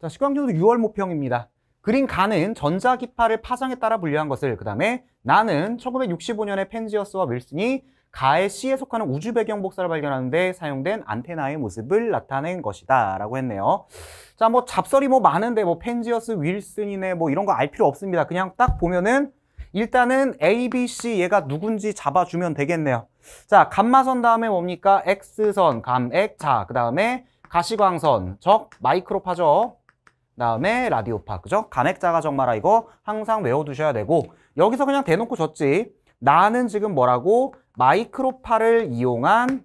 자, 시광경도 6월 모평입니다. 그린 가는 전자기파를 파장에 따라 분류한 것을 그 다음에 나는 1965년에 펜지어스와 윌슨이 가의 시에 속하는 우주 배경 복사를 발견하는데 사용된 안테나의 모습을 나타낸 것이다 라고 했네요 자 뭐 잡설이 뭐 많은데 뭐 펜지어스 윌슨이네 뭐 이런 거 알 필요 없습니다 그냥 딱 보면은 일단은 A, B, C 얘가 누군지 잡아주면 되겠네요 자 감마선 다음에 뭡니까 X선, 감액, 자그 다음에 가시광선, 적, 마이크로파죠 다음에 라디오파 그죠? 감액자가 정말아 이거 항상 외워두셔야 되고 여기서 그냥 대놓고 줬지 나는 지금 뭐라고 마이크로파를 이용한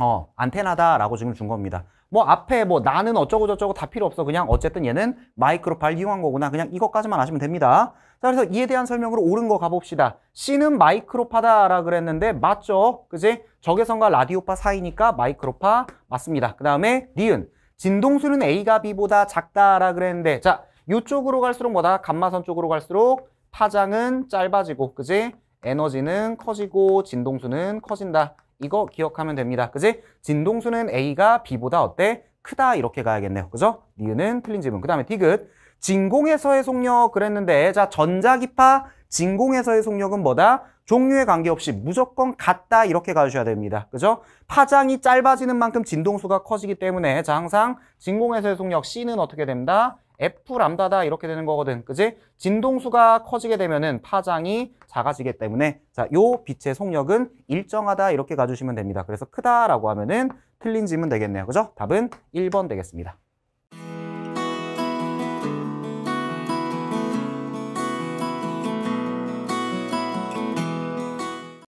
어 안테나다라고 지금 준 겁니다 뭐 앞에 뭐 나는 어쩌고 저쩌고 다 필요 없어 그냥 어쨌든 얘는 마이크로파를 이용한 거구나 그냥 이것까지만 아시면 됩니다 자 그래서 이에 대한 설명으로 옳은 거 가봅시다 C는 마이크로파다라 그랬는데 맞죠 그지 적외선과 라디오파 사이니까 마이크로파 맞습니다 그 다음에 니은 진동수는 A가 B보다 작다라 그랬는데 자, 이쪽으로 갈수록 뭐다? 감마선 쪽으로 갈수록 파장은 짧아지고 그지? 에너지는 커지고 진동수는 커진다. 이거 기억하면 됩니다. 그지? 진동수는 A가 B보다 어때? 크다 이렇게 가야겠네요. 그죠? 니은은 틀린 지문. 그 다음에 디귿. 진공에서의 속력 그랬는데 자 전자기파 진공에서의 속력은 뭐다? 종류에 관계없이 무조건 같다 이렇게 가주셔야 됩니다. 그죠? 파장이 짧아지는 만큼 진동수가 커지기 때문에 자 항상 진공에서의 속력 C는 어떻게 됩니다 F 람다다 이렇게 되는 거거든. 그지? 진동수가 커지게 되면은 파장이 작아지기 때문에 자, 요 빛의 속력은 일정하다 이렇게 가주시면 됩니다. 그래서 크다라고 하면은 틀린 지문 되겠네요. 그죠? 답은 1번 되겠습니다.